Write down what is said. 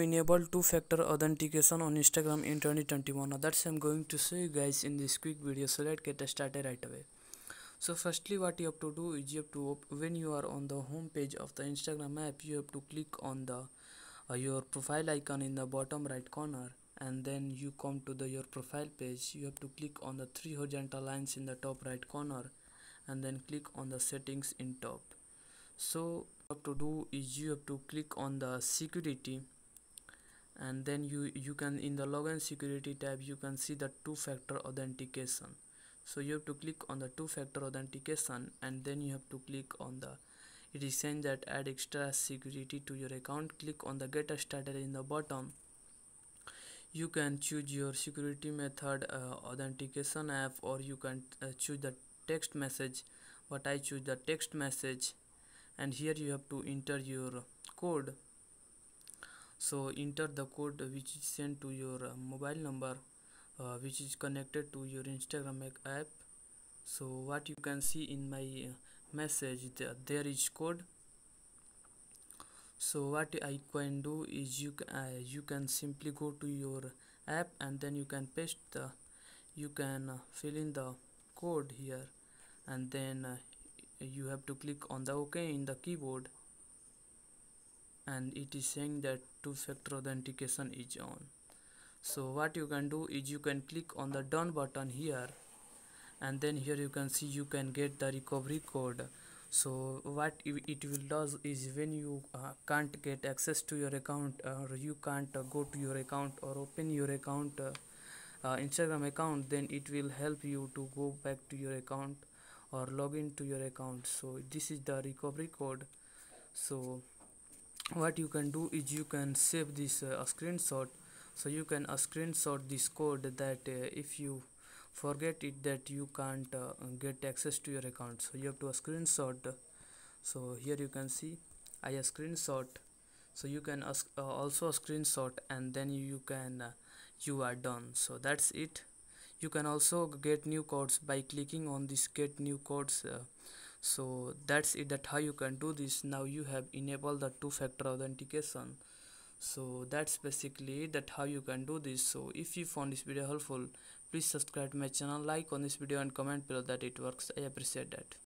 enable two-factor authentication on instagram in 2021 now that's i'm going to show you guys in this quick video so let's get started right away so firstly what you have to do is you have to when you are on the home page of the instagram app you have to click on the uh, your profile icon in the bottom right corner and then you come to the your profile page you have to click on the three horizontal lines in the top right corner and then click on the settings in top so what you have to do is you have to click on the security and then you you can in the login security tab you can see the two-factor authentication so you have to click on the two-factor authentication and then you have to click on the it is saying that add extra security to your account click on the get started in the bottom you can choose your security method uh, authentication app or you can uh, choose the text message but I choose the text message and here you have to enter your code so enter the code which is sent to your uh, mobile number uh, which is connected to your instagram app so what you can see in my uh, message there is code so what i can do is you uh, you can simply go to your app and then you can paste the you can uh, fill in the code here and then uh, you have to click on the ok in the keyboard and it is saying that two-factor authentication is on so what you can do is you can click on the done button here and then here you can see you can get the recovery code so what it will does is when you uh, can't get access to your account or you can't uh, go to your account or open your account uh, uh instagram account then it will help you to go back to your account or log into your account so this is the recovery code so what you can do is you can save this uh, screenshot so you can a uh, screenshot this code that uh, if you forget it that you can't uh, get access to your account so you have to screenshot so here you can see I screenshot so you can also screenshot and then you can you are done so that's it you can also get new codes by clicking on this get new codes uh, so that's it that how you can do this now you have enabled the two factor authentication so that's basically that how you can do this so if you found this video helpful please subscribe to my channel like on this video and comment below that it works i appreciate that